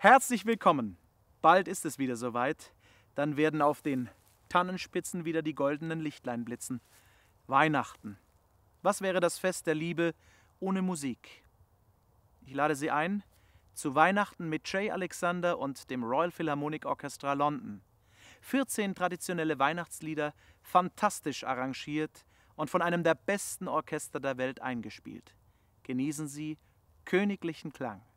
Herzlich willkommen! Bald ist es wieder soweit. Dann werden auf den Tannenspitzen wieder die goldenen Lichtlein blitzen. Weihnachten. Was wäre das Fest der Liebe ohne Musik? Ich lade Sie ein zu Weihnachten mit Jay Alexander und dem Royal Philharmonic Orchestra London. 14 traditionelle Weihnachtslieder, fantastisch arrangiert und von einem der besten Orchester der Welt eingespielt. Genießen Sie königlichen Klang.